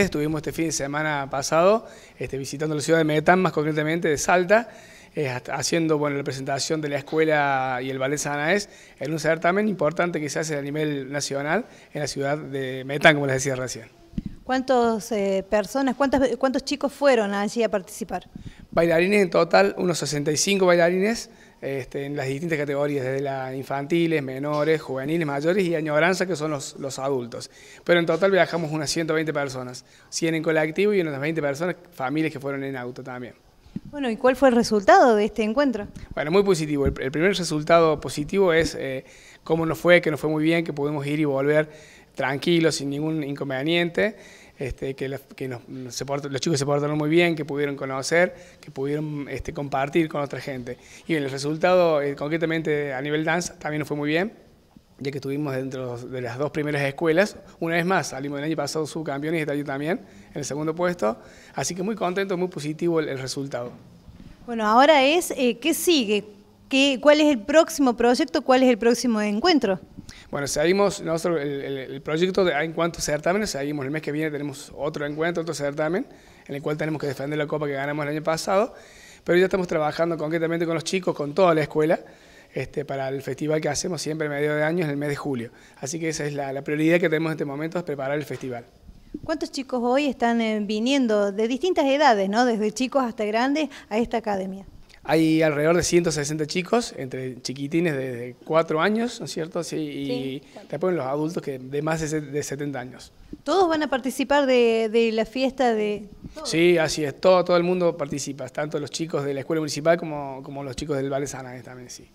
Estuvimos este fin de semana pasado este, visitando la ciudad de metán más concretamente de Salta, eh, haciendo la presentación de la escuela y el ballet Sanaes en un certamen importante que se hace a nivel nacional en la ciudad de Metán como les decía recién. Eh, ¿Cuántas personas, cuántos, cuántos chicos fueron allí a participar? bailarines, en total unos 65 bailarines este, en las distintas categorías, desde las infantiles, menores, juveniles, mayores y añoranza, que son los, adultos. Pero en total viajamos unas 120 personas, 100 en colectivo y unas 20 personas, familias que fueron en auto también. Bueno, ¿y cuál fue el resultado de este encuentro? Bueno, muy positivo. El, primer resultado positivo es eh, cómo nos fue, que nos fue muy bien, que pudimos ir y volver tranquilo, sin ningún inconveniente, este, que, los, que se chicos se portaron muy bien, que pudieron conocer, que pudieron este, compartir con otra gente. Y el resultado, eh, concretamente a nivel dance, también nos fue muy bien, ya que estuvimos dentro de las dos primeras escuelas. Una vez más, salimos del año pasado subcampeones y este también, en el segundo puesto. Así que muy contento, muy positivo el, resultado. Bueno, ahora es, eh, ¿qué sigue? ¿Qué, ¿Cuál es el próximo proyecto? ¿Cuál es el próximo encuentro? Bueno, seguimos nosotros el, proyecto de, en cuanto a certámenes, seguimos el mes que viene tenemos otro encuentro, otro certamen, en el cual tenemos que defender la copa que ganamos el año pasado, pero ya estamos trabajando concretamente con los chicos, con toda la escuela, este, para el festival que hacemos siempre a medio de año, en el mes de julio. Así que esa es la, prioridad que tenemos en este momento, es preparar el festival. ¿Cuántos chicos hoy están eh, viniendo de distintas edades, ¿no? desde chicos hasta grandes, a esta academia? Hay alrededor de 160 chicos, entre chiquitines de, 4 años, ¿no es cierto? Sí, y después los adultos que de más de, 70 años. ¿Todos van a participar de, la fiesta de...? Sí, así es, todo, todo el mundo participa, tanto los chicos de la escuela municipal como, como los chicos del Vale Sana, también, sí.